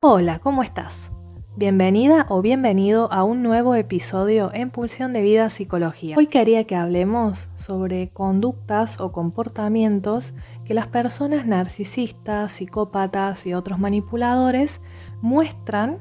Hola, ¿cómo estás? Bienvenida o bienvenido a un nuevo episodio en Pulsión de Vida Psicología. Hoy quería que hablemos sobre conductas o comportamientos que las personas narcisistas, psicópatas y otros manipuladores muestran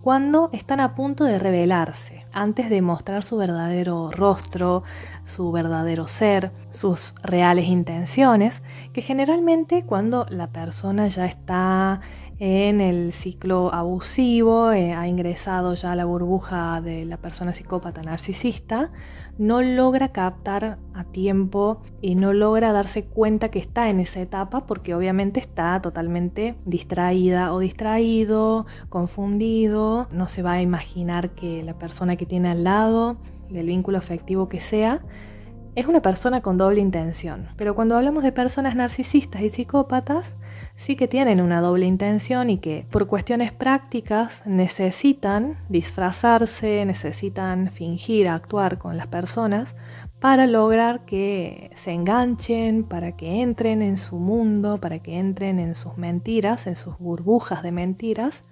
cuando están a punto de revelarse, antes de mostrar su verdadero rostro, su verdadero ser, sus reales intenciones, que generalmente cuando la persona ya está en el ciclo abusivo, eh, ha ingresado ya la burbuja de la persona psicópata narcisista, no logra captar a tiempo y no logra darse cuenta que está en esa etapa porque obviamente está totalmente distraída o distraído, confundido, no se va a imaginar que la persona que tiene al lado, del vínculo afectivo que sea, es una persona con doble intención, pero cuando hablamos de personas narcisistas y psicópatas, sí que tienen una doble intención y que por cuestiones prácticas necesitan disfrazarse, necesitan fingir, actuar con las personas para lograr que se enganchen, para que entren en su mundo, para que entren en sus mentiras, en sus burbujas de mentiras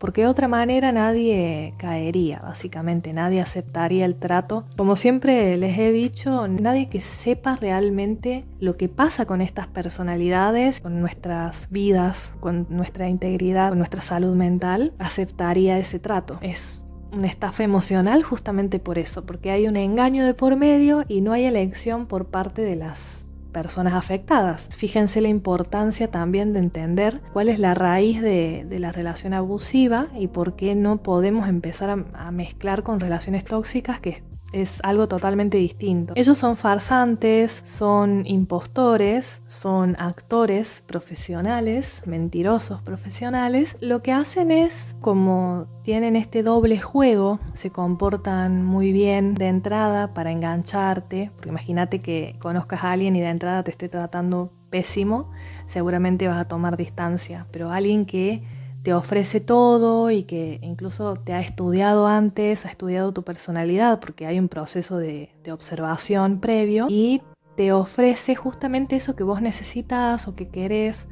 porque de otra manera nadie caería, básicamente, nadie aceptaría el trato. Como siempre les he dicho, nadie que sepa realmente lo que pasa con estas personalidades, con nuestras vidas, con nuestra integridad, con nuestra salud mental, aceptaría ese trato. Es un estafa emocional justamente por eso, porque hay un engaño de por medio y no hay elección por parte de las personas afectadas. Fíjense la importancia también de entender cuál es la raíz de, la relación abusiva y por qué no podemos empezar a, a mezclar con relaciones tóxicas que es algo totalmente distinto. Ellos son farsantes, son impostores, son actores profesionales, mentirosos profesionales. Lo que hacen es, como tienen este doble juego, se comportan muy bien de entrada para engancharte, porque imagínate que conozcas a alguien y de entrada te esté tratando pésimo, seguramente vas a tomar distancia, pero alguien que te ofrece todo y que incluso te ha estudiado antes, ha estudiado tu personalidad porque hay un proceso de, observación previo y te ofrece justamente eso que vos necesitas o que querés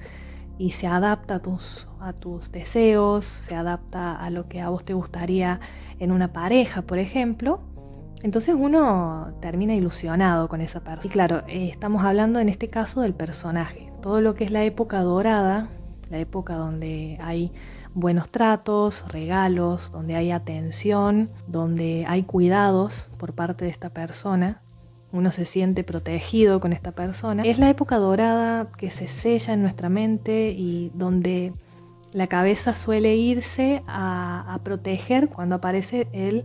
y se adapta a tus, deseos, se adapta a lo que a vos te gustaría en una pareja, por ejemplo. Entonces uno termina ilusionado con esa persona. Y claro, eh, estamos hablando en este caso del personaje. Todo lo que es la época dorada la época donde hay buenos tratos, regalos, donde hay atención, donde hay cuidados por parte de esta persona, uno se siente protegido con esta persona. Es la época dorada que se sella en nuestra mente y donde la cabeza suele irse a, a proteger cuando aparece el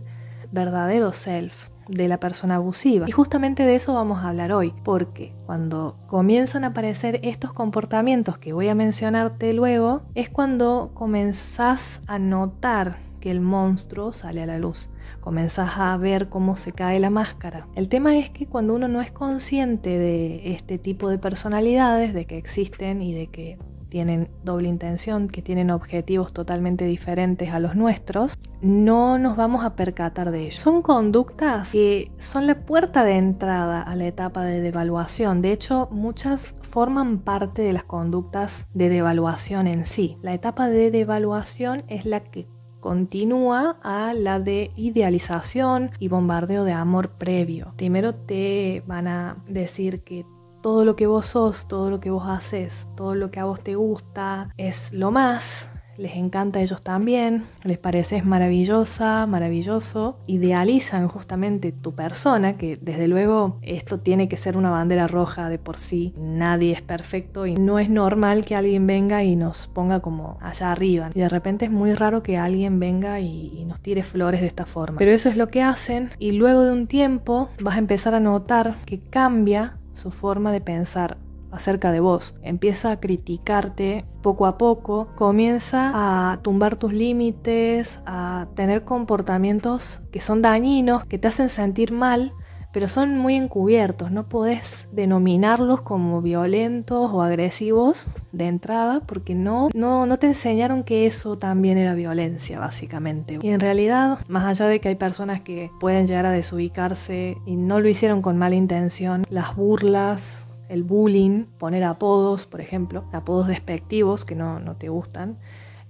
verdadero self, de la persona abusiva. Y justamente de eso vamos a hablar hoy, porque cuando comienzan a aparecer estos comportamientos que voy a mencionarte luego, es cuando comenzás a notar que el monstruo sale a la luz. Comenzás a ver cómo se cae la máscara. El tema es que cuando uno no es consciente de este tipo de personalidades, de que existen y de que tienen doble intención, que tienen objetivos totalmente diferentes a los nuestros, no nos vamos a percatar de ello. Son conductas que son la puerta de entrada a la etapa de devaluación. De hecho, muchas forman parte de las conductas de devaluación en sí. La etapa de devaluación es la que continúa a la de idealización y bombardeo de amor previo. Primero te van a decir que todo lo que vos sos, todo lo que vos haces, todo lo que a vos te gusta, es lo más. Les encanta a ellos también, les pareces maravillosa, maravilloso, idealizan justamente tu persona, que desde luego esto tiene que ser una bandera roja de por sí, nadie es perfecto y no es normal que alguien venga y nos ponga como allá arriba. Y de repente es muy raro que alguien venga y, y nos tire flores de esta forma. Pero eso es lo que hacen y luego de un tiempo vas a empezar a notar que cambia su forma de pensar acerca de vos. Empieza a criticarte poco a poco, comienza a tumbar tus límites, a tener comportamientos que son dañinos, que te hacen sentir mal pero son muy encubiertos, no podés denominarlos como violentos o agresivos de entrada porque no, no, te enseñaron que eso también era violencia básicamente. Y en realidad, más allá de que hay personas que pueden llegar a desubicarse y no lo hicieron con mala intención, las burlas el bullying, poner apodos, por ejemplo, apodos despectivos que no te gustan,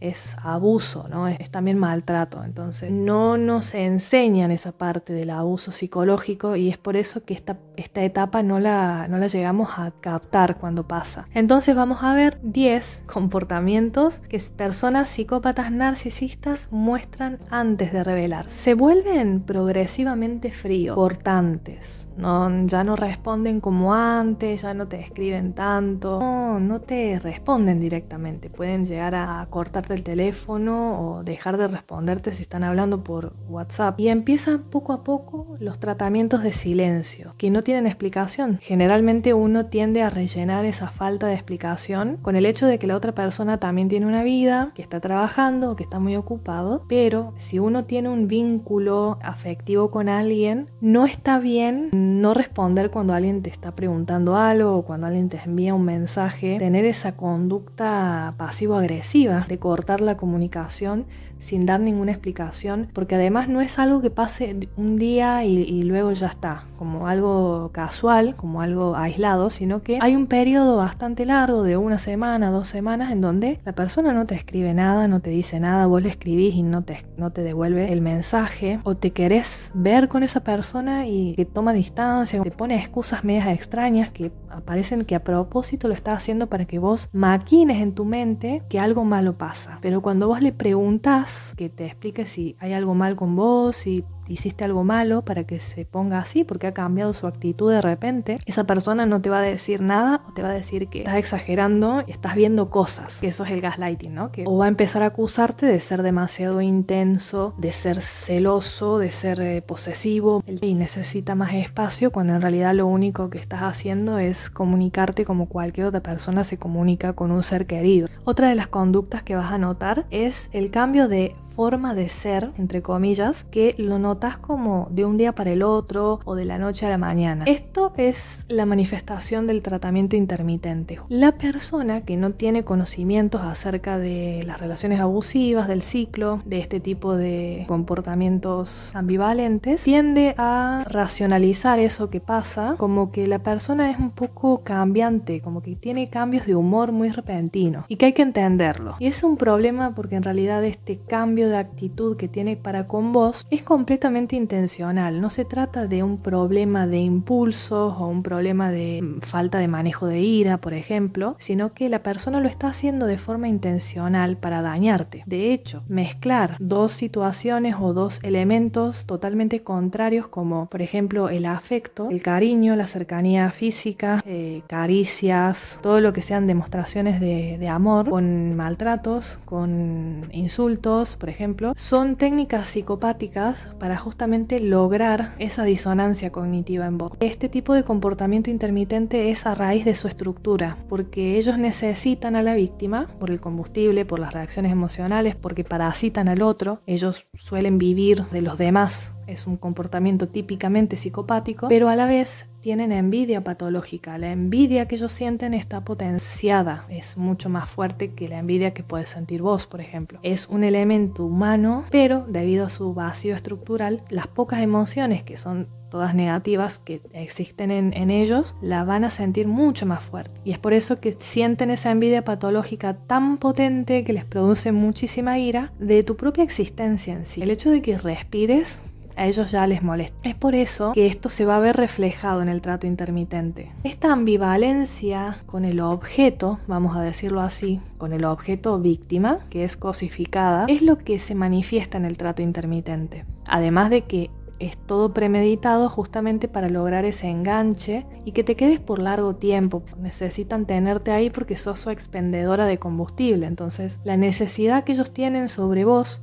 es abuso, ¿no? Es, también maltrato. Entonces, no nos enseñan esa parte del abuso psicológico y es por eso que esta, esta etapa no la, no la llegamos a captar cuando pasa. Entonces, vamos a ver 10 comportamientos que personas psicópatas narcisistas muestran antes de revelar. Se vuelven progresivamente fríos, cortantes, ¿no? ya no responden como antes, ya no te escriben tanto, no te responden directamente, pueden llegar a cortar del teléfono o dejar de responderte si están hablando por WhatsApp. Y empiezan poco a poco los tratamientos de silencio, que no tienen explicación. Generalmente uno tiende a rellenar esa falta de explicación con el hecho de que la otra persona también tiene una vida, que está trabajando, que está muy ocupado, pero si uno tiene un vínculo afectivo con alguien, no está bien no responder cuando alguien te está preguntando algo o cuando alguien te envía un mensaje, tener esa conducta pasivo-agresiva de cortar la comunicación sin dar ninguna explicación, porque además no es algo que pase un día y, luego ya está, como algo casual, como algo aislado, sino que hay un periodo bastante largo de una semana, dos semanas, en donde la persona no te escribe nada, no te dice nada, vos le escribís y no te, no te devuelve el mensaje, o te querés ver con esa persona y que toma distancia, te pone excusas medias extrañas que aparecen que a propósito lo está haciendo para que vos maquines en tu mente que algo malo pasa. Pero cuando vos le preguntas que te explique si hay algo mal con vos, y hiciste algo malo para que se ponga así, porque ha cambiado su actitud de repente, esa persona no te va a decir nada o te va a decir que estás exagerando y estás viendo cosas. eso es el gaslighting, ¿no? Que o va a empezar a acusarte de ser demasiado intenso, de ser celoso, de ser eh, posesivo y necesita más espacio cuando en realidad lo único que estás haciendo es comunicarte como cualquier otra persona se comunica con un ser querido. Otra de las conductas que vas a notar es el cambio de forma de ser, entre comillas, que lo notas estás como de un día para el otro o de la noche a la mañana. Esto es la manifestación del tratamiento intermitente. La persona que no tiene conocimientos acerca de las relaciones abusivas, del ciclo, de este tipo de comportamientos ambivalentes, tiende a racionalizar eso que pasa como que la persona es un poco cambiante, como que tiene cambios de humor muy repentinos y que hay que entenderlo. Y es un problema porque en realidad este cambio de actitud que tiene para con vos es completamente intencional, no se trata de un problema de impulsos o un problema de mm, falta de manejo de ira, por ejemplo, sino que la persona lo está haciendo de forma intencional para dañarte. De hecho, mezclar dos situaciones o dos elementos totalmente contrarios como por ejemplo el afecto, el cariño, la cercanía física, eh, caricias, todo lo que sean demostraciones de amor, con maltratos, con insultos, por ejemplo, son técnicas psicopáticas para justamente lograr esa disonancia cognitiva en vos. Este tipo de comportamiento intermitente es a raíz de su estructura, porque ellos necesitan a la víctima por el combustible, por las reacciones emocionales, porque parasitan al otro, ellos suelen vivir de los demás, es un comportamiento típicamente psicopático, pero a la vez tienen envidia patológica. La envidia que ellos sienten está potenciada, es mucho más fuerte que la envidia que puedes sentir vos, por ejemplo. Es un elemento humano, pero debido a su vacío estructural, las pocas emociones que son todas negativas que existen en, ellos, la van a sentir mucho más fuerte. Y es por eso que sienten esa envidia patológica tan potente que les produce muchísima ira de tu propia existencia en sí. El hecho de que respires a ellos ya les molesta. Es por eso que esto se va a ver reflejado en el trato intermitente. Esta ambivalencia con el objeto, vamos a decirlo así, con el objeto víctima, que es cosificada, es lo que se manifiesta en el trato intermitente. Además de que es todo premeditado justamente para lograr ese enganche y que te quedes por largo tiempo. Necesitan tenerte ahí porque sos su expendedora de combustible. Entonces, la necesidad que ellos tienen sobre vos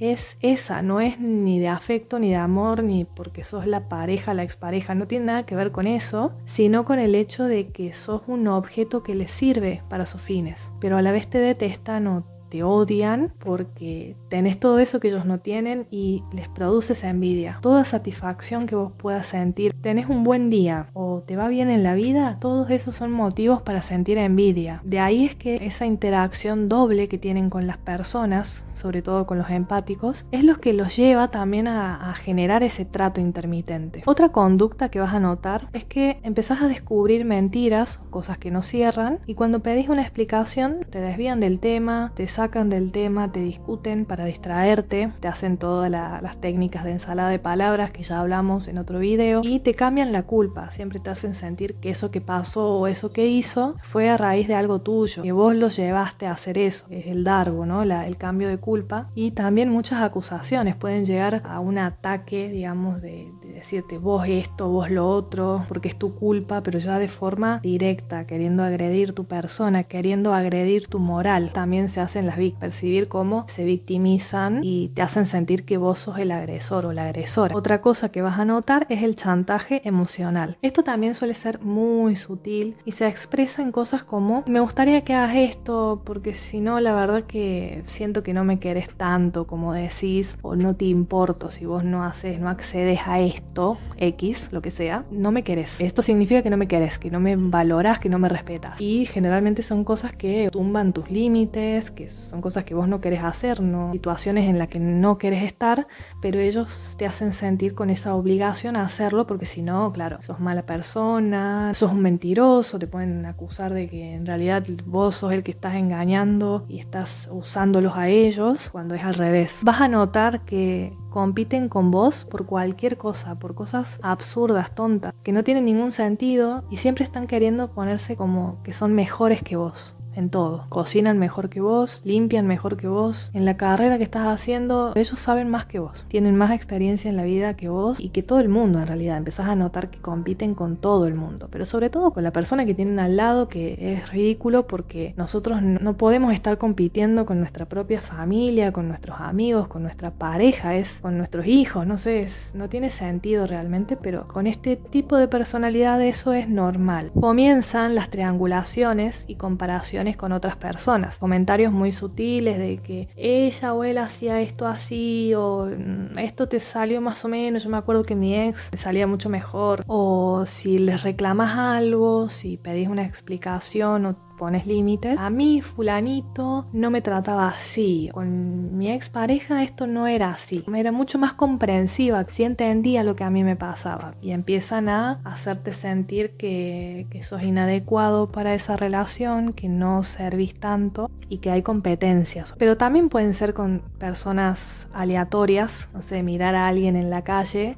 es esa, no es ni de afecto, ni de amor, ni porque sos la pareja, la expareja, no tiene nada que ver con eso, sino con el hecho de que sos un objeto que le sirve para sus fines, pero a la vez te detesta. no te odian porque tenés todo eso que ellos no tienen y les produce esa envidia. Toda satisfacción que vos puedas sentir, tenés un buen día o te va bien en la vida, todos esos son motivos para sentir envidia. De ahí es que esa interacción doble que tienen con las personas, sobre todo con los empáticos, es lo que los lleva también a, generar ese trato intermitente. Otra conducta que vas a notar es que empezás a descubrir mentiras, cosas que no cierran, y cuando pedís una explicación te desvían del tema, te sacan del tema, te discuten para distraerte, te hacen todas las técnicas de ensalada de palabras que ya hablamos en otro video y te cambian la culpa, siempre te hacen sentir que eso que pasó o eso que hizo fue a raíz de algo tuyo, que vos lo llevaste a hacer eso, es el dargo, ¿no? el cambio de culpa y también muchas acusaciones pueden llegar a un ataque, digamos, de, de decirte vos esto, vos lo otro, porque es tu culpa, pero ya de forma directa, queriendo agredir tu persona, queriendo agredir tu moral. También se hacen percibir cómo se victimizan y te hacen sentir que vos sos el agresor o la agresora. Otra cosa que vas a notar es el chantaje emocional. Esto también suele ser muy sutil y se expresa en cosas como me gustaría que hagas esto porque si no la verdad que siento que no me querés tanto como decís o no te importo si vos no haces, no accedes a esto, X, lo que sea, no me querés. Esto significa que no me querés, que no me valoras, que no me respetas. Y generalmente son cosas que tumban tus límites, que son son cosas que vos no querés hacer, ¿no? situaciones en las que no querés estar, pero ellos te hacen sentir con esa obligación a hacerlo porque si no, claro, sos mala persona, sos un mentiroso, te pueden acusar de que en realidad vos sos el que estás engañando y estás usándolos a ellos cuando es al revés. Vas a notar que compiten con vos por cualquier cosa, por cosas absurdas, tontas, que no tienen ningún sentido y siempre están queriendo ponerse como que son mejores que vos en todo. Cocinan mejor que vos, limpian mejor que vos. En la carrera que estás haciendo, ellos saben más que vos. Tienen más experiencia en la vida que vos y que todo el mundo en realidad. Empezás a notar que compiten con todo el mundo, pero sobre todo con la persona que tienen al lado, que es ridículo porque nosotros no podemos estar compitiendo con nuestra propia familia, con nuestros amigos, con nuestra pareja, es con nuestros hijos, no sé, no tiene sentido realmente, pero con este tipo de personalidad eso es normal. Comienzan las triangulaciones y comparaciones con otras personas. Comentarios muy sutiles de que ella o él hacía esto así o mm, esto te salió más o menos, yo me acuerdo que mi ex salía mucho mejor o si les reclamas algo, si pedís una explicación o pones límites. A mí, fulanito, no me trataba así. Con mi expareja esto no era así. Era mucho más comprensiva, sí entendía lo que a mí me pasaba. Y empiezan a hacerte sentir que, que sos inadecuado para esa relación, que no servís tanto y que hay competencias. Pero también pueden ser con personas aleatorias, no sé, mirar a alguien en la calle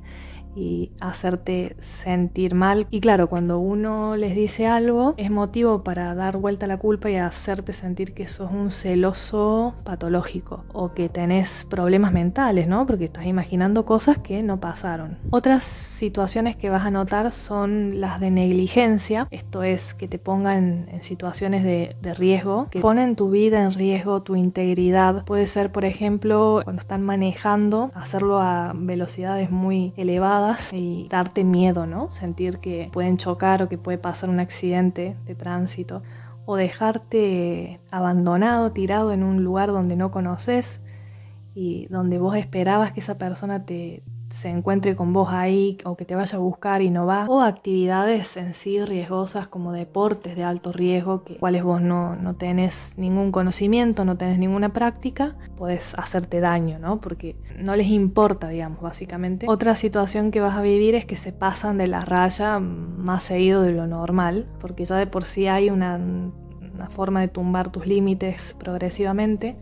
y hacerte sentir mal. Y claro, cuando uno les dice algo, es motivo para dar vuelta a la culpa y hacerte sentir que sos un celoso patológico o que tenés problemas mentales, ¿no? Porque estás imaginando cosas que no pasaron. Otras situaciones que vas a notar son las de negligencia, esto es que te pongan en situaciones de, de riesgo, que ponen tu vida en riesgo, tu integridad. Puede ser, por ejemplo, cuando están manejando, hacerlo a velocidades muy elevadas y darte miedo, ¿no? Sentir que pueden chocar o que puede pasar un accidente de tránsito o dejarte abandonado, tirado en un lugar donde no conoces y donde vos esperabas que esa persona te, se encuentre con vos ahí o que te vaya a buscar y no va, o actividades en sí riesgosas como deportes de alto riesgo, que cuales vos no, no tenés ningún conocimiento, no tenés ninguna práctica, puedes hacerte daño, ¿no? Porque no les importa, digamos, básicamente. Otra situación que vas a vivir es que se pasan de la raya más seguido de lo normal, porque ya de por sí hay una forma de tumbar tus límites progresivamente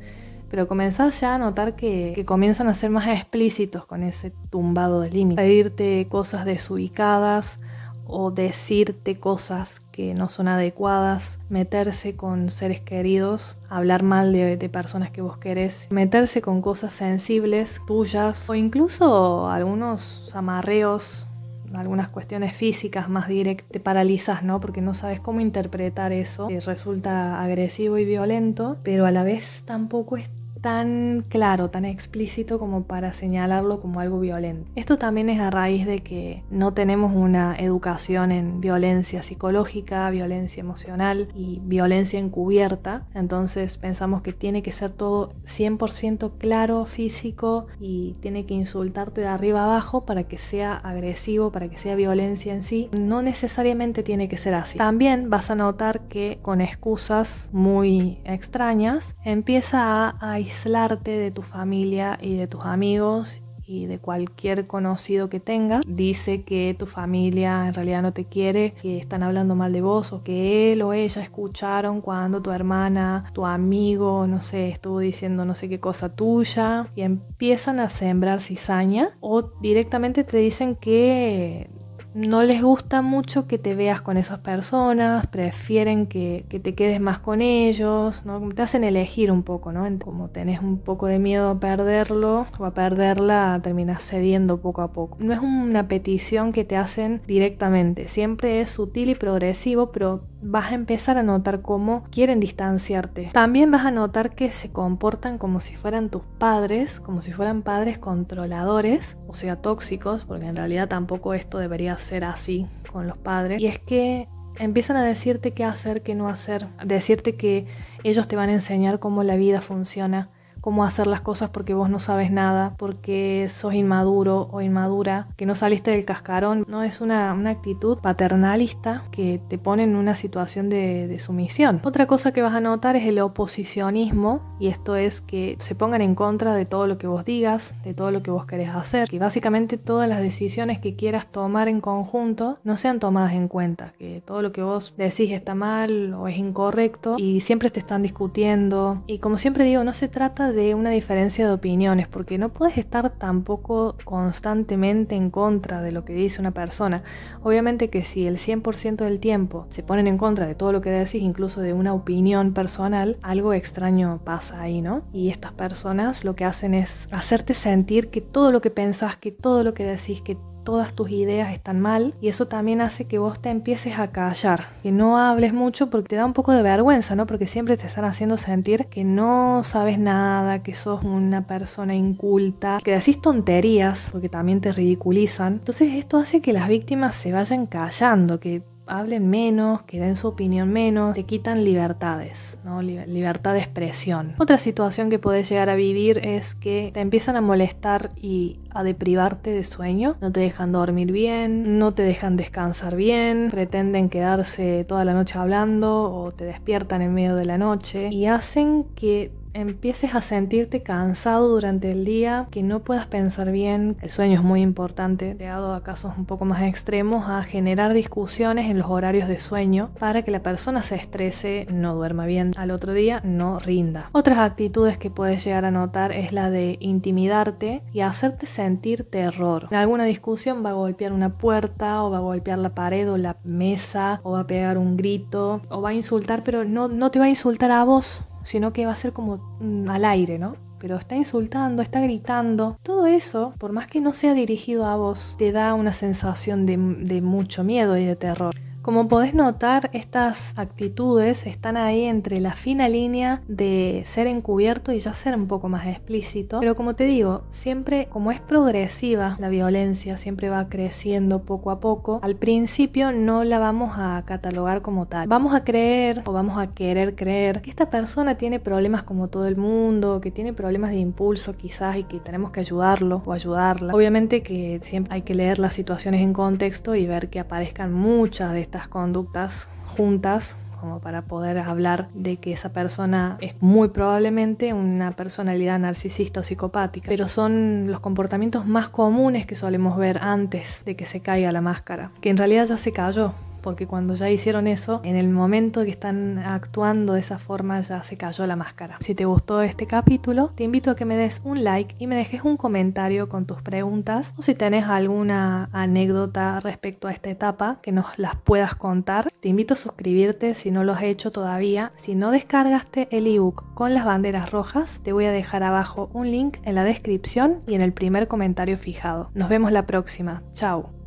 pero comenzás ya a notar que, comienzan a ser más explícitos con ese tumbado de límite, pedirte cosas desubicadas o decirte cosas que no son adecuadas, meterse con seres queridos, hablar mal de, de, personas que vos querés, meterse con cosas sensibles tuyas o incluso algunos amarreos, algunas cuestiones físicas más directas, te paralizas, ¿no? Porque no sabes cómo interpretar eso, eh, resulta agresivo y violento, pero a la vez tampoco es tan claro, tan explícito como para señalarlo como algo violento. Esto también es a raíz de que no tenemos una educación en violencia psicológica, violencia emocional y violencia encubierta. Entonces pensamos que tiene que ser todo 100% claro, físico y tiene que insultarte de arriba abajo para que sea agresivo, para que sea violencia en sí. No necesariamente tiene que ser así. También vas a notar que con excusas muy extrañas empieza a, aislarte de tu familia y de tus amigos y de cualquier conocido que tengas. Dice que tu familia en realidad no te quiere, que están hablando mal de vos o que él o ella escucharon cuando tu hermana, tu amigo, no sé, estuvo diciendo no sé qué cosa tuya y empiezan a sembrar cizaña o directamente te dicen que no les gusta mucho que te veas con esas personas, prefieren que, te quedes más con ellos, ¿no? Te hacen elegir un poco, ¿no? Como tenés un poco de miedo a perderlo o a perderla, terminas cediendo poco a poco. No es una petición que te hacen directamente, siempre es sutil y progresivo, pero vas a empezar a notar cómo quieren distanciarte. También vas a notar que se comportan como si fueran tus padres, como si fueran padres controladores, o sea, tóxicos, porque en realidad tampoco esto debería ser así con los padres. Y es que empiezan a decirte qué hacer, qué no hacer, decirte que ellos te van a enseñar cómo la vida funciona cómo hacer las cosas porque vos no sabes nada, porque sos inmaduro o inmadura, que no saliste del cascarón. No es una, una actitud paternalista que te pone en una situación de, de sumisión. Otra cosa que vas a notar es el oposicionismo, y esto es que se pongan en contra de todo lo que vos digas, de todo lo que vos querés hacer, que básicamente todas las decisiones que quieras tomar en conjunto no sean tomadas en cuenta, que todo lo que vos decís está mal o es incorrecto y siempre te están discutiendo. Y como siempre digo, no se trata de una diferencia de opiniones, porque no puedes estar tampoco constantemente en contra de lo que dice una persona. Obviamente que si el 100% del tiempo se ponen en contra de todo lo que decís, incluso de una opinión personal, algo extraño pasa ahí, ¿no? Y estas personas lo que hacen es hacerte sentir que todo lo que pensás, que todo lo que decís, que todas tus ideas están mal y eso también hace que vos te empieces a callar, que no hables mucho porque te da un poco de vergüenza, ¿no? Porque siempre te están haciendo sentir que no sabes nada, que sos una persona inculta, que decís tonterías porque también te ridiculizan. Entonces esto hace que las víctimas se vayan callando, que hablen menos, que den su opinión menos, te quitan libertades, ¿no? libertad de expresión. Otra situación que podés llegar a vivir es que te empiezan a molestar y a deprivarte de sueño, no te dejan dormir bien, no te dejan descansar bien, pretenden quedarse toda la noche hablando o te despiertan en medio de la noche y hacen que empieces a sentirte cansado durante el día, que no puedas pensar bien, el sueño es muy importante, llegado a casos un poco más extremos, a generar discusiones en los horarios de sueño para que la persona se estrese, no duerma bien al otro día, no rinda. Otras actitudes que puedes llegar a notar es la de intimidarte y hacerte sentir terror. En alguna discusión va a golpear una puerta o va a golpear la pared o la mesa o va a pegar un grito o va a insultar, pero no, no te va a insultar a vos, sino que va a ser como mm, al aire, ¿no? Pero está insultando, está gritando. Todo eso, por más que no sea dirigido a vos, te da una sensación de mucho miedo y de terror. Como podés notar, estas actitudes están ahí entre la fina línea de ser encubierto y ya ser un poco más explícito, pero como te digo, siempre como es progresiva la violencia, siempre va creciendo poco a poco, al principio no la vamos a catalogar como tal. Vamos a creer o vamos a querer creer que esta persona tiene problemas como todo el mundo, que tiene problemas de impulso quizás y que tenemos que ayudarlo o ayudarla. Obviamente que siempre hay que leer las situaciones en contexto y ver que aparezcan muchas de estas estas conductas juntas como para poder hablar de que esa persona es muy probablemente una personalidad narcisista o psicopática, pero son los comportamientos más comunes que solemos ver antes de que se caiga la máscara, que en realidad ya se cayó, porque cuando ya hicieron eso, en el momento que están actuando de esa forma ya se cayó la máscara. Si te gustó este capítulo, te invito a que me des un like y me dejes un comentario con tus preguntas o si tenés alguna anécdota respecto a esta etapa que nos las puedas contar. Te invito a suscribirte si no lo has hecho todavía. Si no descargaste el ebook con las banderas rojas, te voy a dejar abajo un link en la descripción y en el primer comentario fijado. Nos vemos la próxima. Chao.